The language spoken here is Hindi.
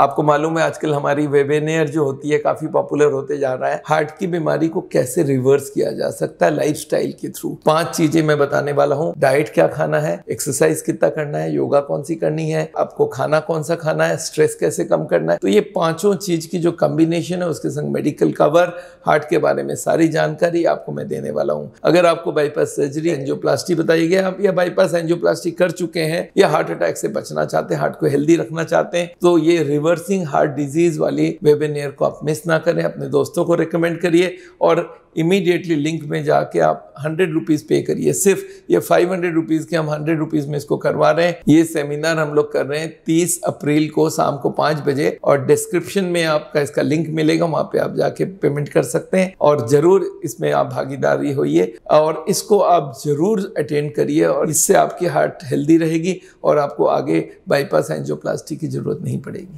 आपको मालूम है आजकल हमारी वेबिनेयर जो होती है काफ़ी पॉपुलर होते जा रहा है हार्ट की बीमारी को कैसे रिवर्स किया जा सकता है लाइफ के थ्रू पांच चीज़ें मैं बताने वाला हूँ डाइट क्या खाना है एक्सरसाइज कितना करना है योगा कौन सी करनी है आपको खाना कौन सा खाना है स्ट्रेस कैसे कम करना है तो ये पांचों चीज की जो कॉम्बिनेशन है उसके संग मेडिकल कवर हार्ट के बारे में सारी जानकारी आपको मैं देने वाला हूँ अगर आपको बाईपास सर्जरी एंजियोप्लास्टी बताई गई आप या बाईपास एंजियोप्लास्टी कर चुके हैं या हार्ट अटैक से बचना चाहते हैं हार्ट को हेल्दी रखना चाहते हैं तो ये रिवर्स रिवर्सिंग हार्ट डिजीज वाली वेबिनियर को आप मिस ना करें अपने दोस्तों को रिकमेंड करिए और इमीडिएटली लिंक में जाके आप हंड्रेड रुपीज़ पे करिए सिर्फ ये फाइव हंड्रेड रुपीज़ के हम हंड्रेड रुपीज़ में इसको करवा रहे हैं ये सेमिनार हम लोग कर रहे हैं तीस अप्रैल को शाम को पांच बजे और डिस्क्रिप्शन में आपका इसका लिंक मिलेगा वहां पे आप जाके पेमेंट कर सकते हैं और ज़रूर इसमें आप भागीदारी होइए और इसको आप ज़रूर अटेंड करिए और इससे आपकी हार्ट हेल्दी रहेगी और आपको आगे बाईपास एंजियोप्लास्टी की ज़रूरत नहीं पड़ेगी